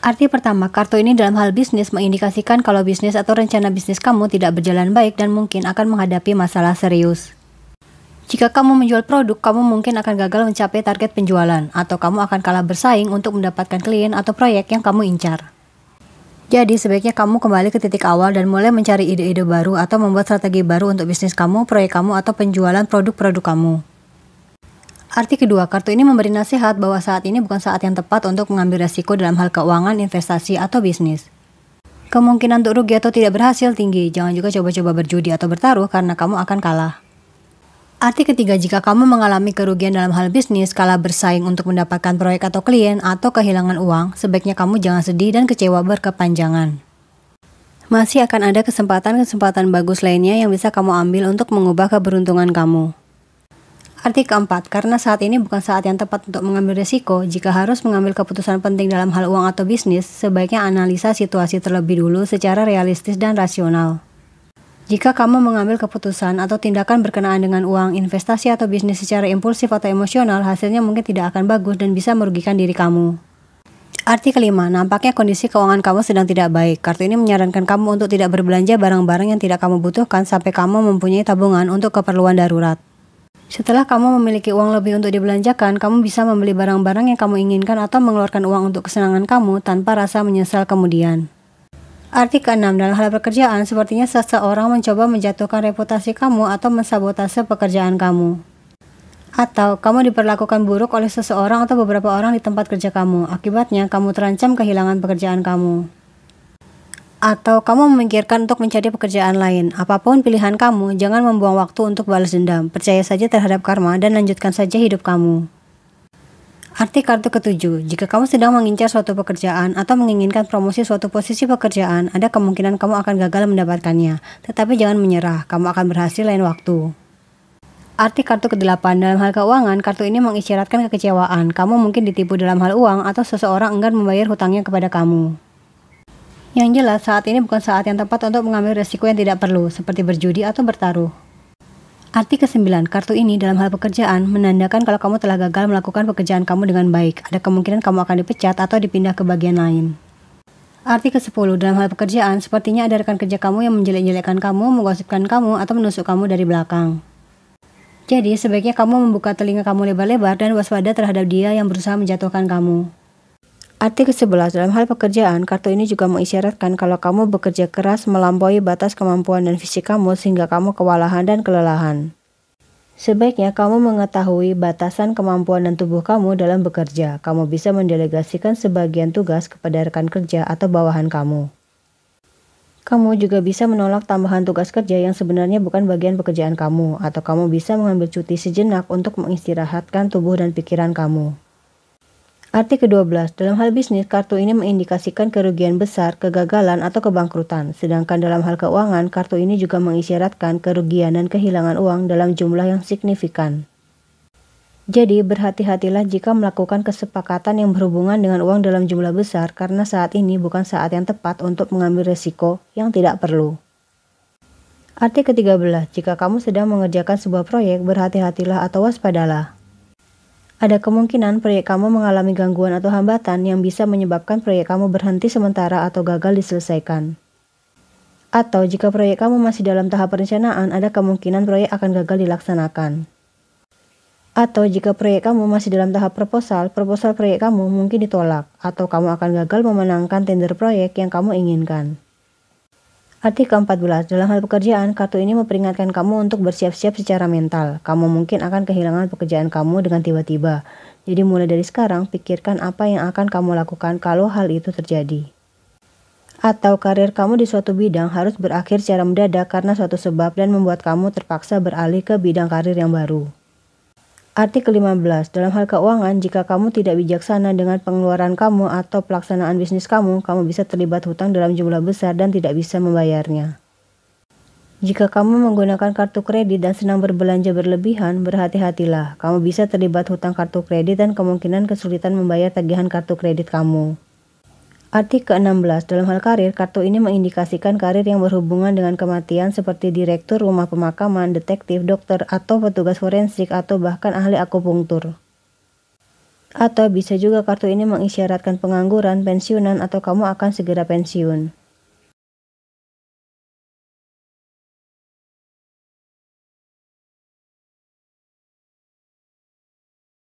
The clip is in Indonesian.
Arti pertama, kartu ini dalam hal bisnis mengindikasikan kalau bisnis atau rencana bisnis kamu tidak berjalan baik dan mungkin akan menghadapi masalah serius. Jika kamu menjual produk, kamu mungkin akan gagal mencapai target penjualan, atau kamu akan kalah bersaing untuk mendapatkan klien atau proyek yang kamu incar. Jadi, sebaiknya kamu kembali ke titik awal dan mulai mencari ide-ide baru atau membuat strategi baru untuk bisnis kamu, proyek kamu, atau penjualan produk-produk kamu. Arti kedua, kartu ini memberi nasihat bahwa saat ini bukan saat yang tepat untuk mengambil resiko dalam hal keuangan, investasi, atau bisnis. Kemungkinan untuk rugi atau tidak berhasil tinggi, jangan juga coba-coba berjudi atau bertaruh karena kamu akan kalah. Arti ketiga, jika kamu mengalami kerugian dalam hal bisnis, kalah bersaing untuk mendapatkan proyek atau klien, atau kehilangan uang, sebaiknya kamu jangan sedih dan kecewa berkepanjangan. Masih akan ada kesempatan-kesempatan bagus lainnya yang bisa kamu ambil untuk mengubah keberuntungan kamu. Arti keempat, karena saat ini bukan saat yang tepat untuk mengambil resiko. jika harus mengambil keputusan penting dalam hal uang atau bisnis, sebaiknya analisa situasi terlebih dulu secara realistis dan rasional. Jika kamu mengambil keputusan atau tindakan berkenaan dengan uang, investasi atau bisnis secara impulsif atau emosional, hasilnya mungkin tidak akan bagus dan bisa merugikan diri kamu. Arti kelima, nampaknya kondisi keuangan kamu sedang tidak baik. Kartu ini menyarankan kamu untuk tidak berbelanja barang-barang yang tidak kamu butuhkan sampai kamu mempunyai tabungan untuk keperluan darurat. Setelah kamu memiliki uang lebih untuk dibelanjakan, kamu bisa membeli barang-barang yang kamu inginkan atau mengeluarkan uang untuk kesenangan kamu tanpa rasa menyesal kemudian. Arti keenam dalam hal pekerjaan, sepertinya seseorang mencoba menjatuhkan reputasi kamu atau mensabotase pekerjaan kamu. Atau kamu diperlakukan buruk oleh seseorang atau beberapa orang di tempat kerja kamu. Akibatnya, kamu terancam kehilangan pekerjaan kamu atau kamu memikirkan untuk mencari pekerjaan lain. Apapun pilihan kamu, jangan membuang waktu untuk balas dendam. Percaya saja terhadap karma dan lanjutkan saja hidup kamu. Arti kartu ketujuh, jika kamu sedang mengincar suatu pekerjaan atau menginginkan promosi suatu posisi pekerjaan, ada kemungkinan kamu akan gagal mendapatkannya. Tetapi jangan menyerah, kamu akan berhasil lain waktu. Arti kartu ke-8 dalam hal keuangan, kartu ini mengisyaratkan kekecewaan. Kamu mungkin ditipu dalam hal uang atau seseorang enggan membayar hutangnya kepada kamu. Yang jelas, saat ini bukan saat yang tepat untuk mengambil resiko yang tidak perlu, seperti berjudi atau bertaruh. Arti ke-9, kartu ini dalam hal pekerjaan menandakan kalau kamu telah gagal melakukan pekerjaan kamu dengan baik. Ada kemungkinan kamu akan dipecat atau dipindah ke bagian lain. Arti ke-10, dalam hal pekerjaan, sepertinya ada rekan kerja kamu yang menjelek-jelekkan kamu, menggosipkan kamu, atau menusuk kamu dari belakang. Jadi, sebaiknya kamu membuka telinga kamu lebar-lebar dan waspada terhadap dia yang berusaha menjatuhkan kamu. Arti ke-11 dalam hal pekerjaan, kartu ini juga mengisyaratkan kalau kamu bekerja keras melampaui batas kemampuan dan fisik kamu sehingga kamu kewalahan dan kelelahan. Sebaiknya kamu mengetahui batasan kemampuan dan tubuh kamu dalam bekerja. Kamu bisa mendelegasikan sebagian tugas kepada rekan kerja atau bawahan kamu. Kamu juga bisa menolak tambahan tugas kerja yang sebenarnya bukan bagian pekerjaan kamu, atau kamu bisa mengambil cuti sejenak untuk mengistirahatkan tubuh dan pikiran kamu. Arti ke-12, dalam hal bisnis, kartu ini mengindikasikan kerugian besar, kegagalan, atau kebangkrutan. Sedangkan dalam hal keuangan, kartu ini juga mengisyaratkan kerugian dan kehilangan uang dalam jumlah yang signifikan. Jadi, berhati-hatilah jika melakukan kesepakatan yang berhubungan dengan uang dalam jumlah besar karena saat ini bukan saat yang tepat untuk mengambil resiko yang tidak perlu. Arti ke-13, jika kamu sedang mengerjakan sebuah proyek, berhati-hatilah atau waspadalah. Ada kemungkinan proyek kamu mengalami gangguan atau hambatan yang bisa menyebabkan proyek kamu berhenti sementara atau gagal diselesaikan. Atau jika proyek kamu masih dalam tahap perencanaan, ada kemungkinan proyek akan gagal dilaksanakan. Atau jika proyek kamu masih dalam tahap proposal, proposal proyek kamu mungkin ditolak, atau kamu akan gagal memenangkan tender proyek yang kamu inginkan. Arti keempat 14. Dalam hal pekerjaan, kartu ini memperingatkan kamu untuk bersiap-siap secara mental. Kamu mungkin akan kehilangan pekerjaan kamu dengan tiba-tiba. Jadi mulai dari sekarang, pikirkan apa yang akan kamu lakukan kalau hal itu terjadi. Atau karir kamu di suatu bidang harus berakhir secara mendadak karena suatu sebab dan membuat kamu terpaksa beralih ke bidang karir yang baru. Artikel 15. Dalam hal keuangan, jika kamu tidak bijaksana dengan pengeluaran kamu atau pelaksanaan bisnis kamu, kamu bisa terlibat hutang dalam jumlah besar dan tidak bisa membayarnya. Jika kamu menggunakan kartu kredit dan senang berbelanja berlebihan, berhati-hatilah. Kamu bisa terlibat hutang kartu kredit dan kemungkinan kesulitan membayar tagihan kartu kredit kamu. Arti ke-16 dalam hal karir, kartu ini mengindikasikan karir yang berhubungan dengan kematian seperti direktur rumah pemakaman, detektif, dokter, atau petugas forensik, atau bahkan ahli akupunktur. Atau bisa juga kartu ini mengisyaratkan pengangguran, pensiunan, atau kamu akan segera pensiun.